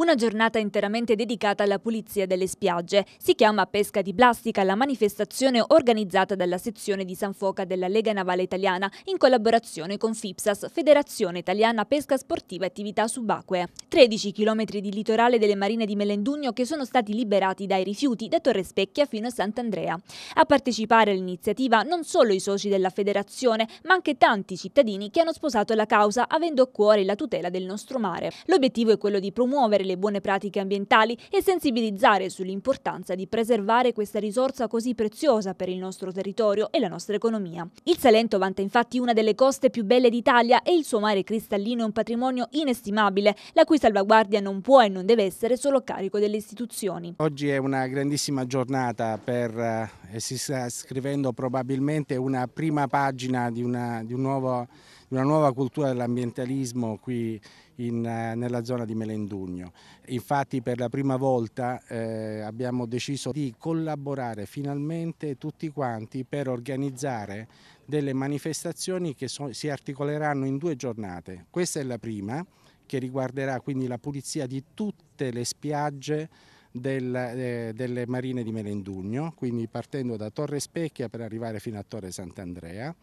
Una giornata interamente dedicata alla pulizia delle spiagge. Si chiama Pesca di Plastica la manifestazione organizzata dalla sezione di San Foca della Lega Navale Italiana in collaborazione con FIPSAS, Federazione Italiana Pesca Sportiva e Attività Subacquee. 13 km di litorale delle marine di Melendugno che sono stati liberati dai rifiuti da Torre Specchia fino a Sant'Andrea. A partecipare all'iniziativa non solo i soci della federazione, ma anche tanti cittadini che hanno sposato la causa avendo a cuore la tutela del nostro mare. L'obiettivo è quello di promuovere le buone pratiche ambientali e sensibilizzare sull'importanza di preservare questa risorsa così preziosa per il nostro territorio e la nostra economia. Il Salento vanta infatti una delle coste più belle d'Italia e il suo mare cristallino è un patrimonio inestimabile, la cui salvaguardia non può e non deve essere solo a carico delle istituzioni. Oggi è una grandissima giornata per, eh, si sta scrivendo probabilmente una prima pagina di, una, di un nuovo una nuova cultura dell'ambientalismo qui in, eh, nella zona di Melendugno. Infatti per la prima volta eh, abbiamo deciso di collaborare finalmente tutti quanti per organizzare delle manifestazioni che so, si articoleranno in due giornate. Questa è la prima che riguarderà quindi la pulizia di tutte le spiagge del, eh, delle marine di Melendugno, quindi partendo da Torre Specchia per arrivare fino a Torre Sant'Andrea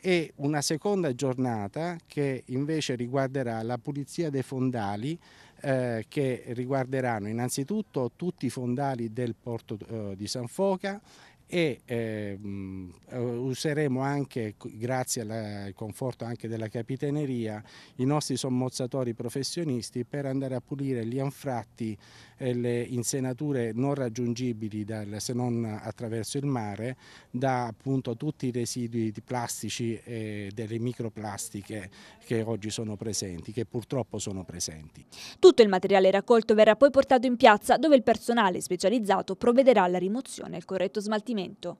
e una seconda giornata che invece riguarderà la pulizia dei fondali eh, che riguarderanno innanzitutto tutti i fondali del porto eh, di San Foca e ehm, eh, useremo anche, grazie al conforto anche della capitaneria, i nostri sommozzatori professionisti per andare a pulire gli anfratti e le insenature non raggiungibili dal, se non attraverso il mare da appunto tutti i residui di plastici e delle microplastiche che oggi sono presenti, che purtroppo sono presenti. Tutto il materiale raccolto verrà poi portato in piazza dove il personale specializzato provvederà alla rimozione e al corretto smaltimento investimento.